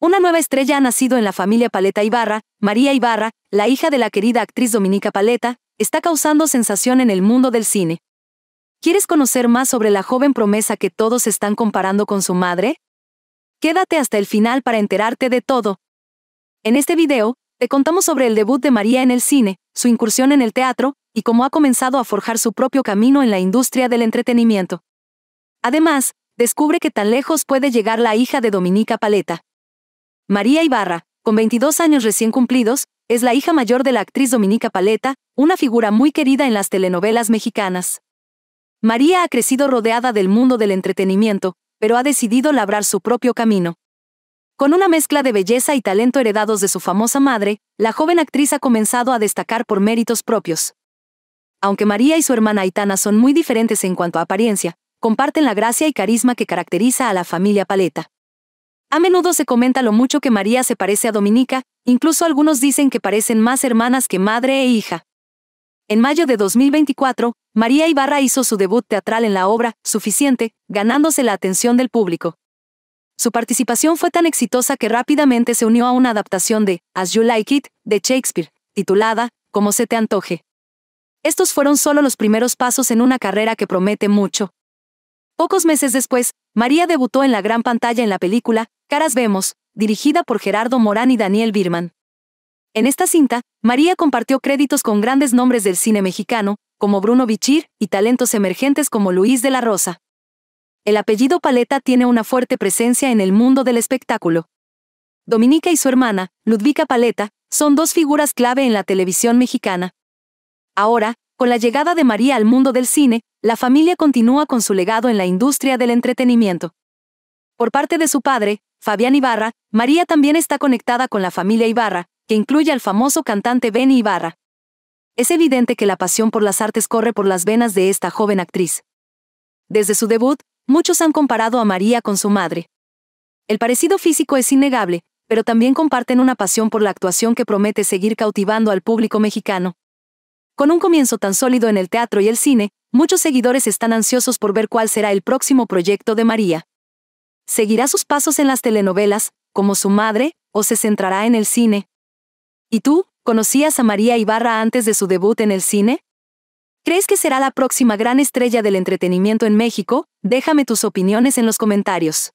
Una nueva estrella ha nacido en la familia Paleta Ibarra, María Ibarra, la hija de la querida actriz Dominica Paleta, está causando sensación en el mundo del cine. ¿Quieres conocer más sobre la joven promesa que todos están comparando con su madre? Quédate hasta el final para enterarte de todo. En este video, te contamos sobre el debut de María en el cine, su incursión en el teatro, y cómo ha comenzado a forjar su propio camino en la industria del entretenimiento. Además, descubre que tan lejos puede llegar la hija de Dominica Paleta. María Ibarra, con 22 años recién cumplidos, es la hija mayor de la actriz Dominica Paleta, una figura muy querida en las telenovelas mexicanas. María ha crecido rodeada del mundo del entretenimiento, pero ha decidido labrar su propio camino. Con una mezcla de belleza y talento heredados de su famosa madre, la joven actriz ha comenzado a destacar por méritos propios. Aunque María y su hermana Aitana son muy diferentes en cuanto a apariencia, comparten la gracia y carisma que caracteriza a la familia Paleta. A menudo se comenta lo mucho que María se parece a Dominica, incluso algunos dicen que parecen más hermanas que madre e hija. En mayo de 2024, María Ibarra hizo su debut teatral en la obra, Suficiente, ganándose la atención del público. Su participación fue tan exitosa que rápidamente se unió a una adaptación de As You Like It, de Shakespeare, titulada Como se te antoje. Estos fueron solo los primeros pasos en una carrera que promete mucho, Pocos meses después, María debutó en la gran pantalla en la película Caras Vemos, dirigida por Gerardo Morán y Daniel Birman. En esta cinta, María compartió créditos con grandes nombres del cine mexicano, como Bruno Bichir, y talentos emergentes como Luis de la Rosa. El apellido Paleta tiene una fuerte presencia en el mundo del espectáculo. Dominica y su hermana, Ludvica Paleta, son dos figuras clave en la televisión mexicana. Ahora, con la llegada de María al mundo del cine, la familia continúa con su legado en la industria del entretenimiento. Por parte de su padre, Fabián Ibarra, María también está conectada con la familia Ibarra, que incluye al famoso cantante Benny Ibarra. Es evidente que la pasión por las artes corre por las venas de esta joven actriz. Desde su debut, muchos han comparado a María con su madre. El parecido físico es innegable, pero también comparten una pasión por la actuación que promete seguir cautivando al público mexicano. Con un comienzo tan sólido en el teatro y el cine, muchos seguidores están ansiosos por ver cuál será el próximo proyecto de María. ¿Seguirá sus pasos en las telenovelas, como su madre, o se centrará en el cine? ¿Y tú, conocías a María Ibarra antes de su debut en el cine? ¿Crees que será la próxima gran estrella del entretenimiento en México? Déjame tus opiniones en los comentarios.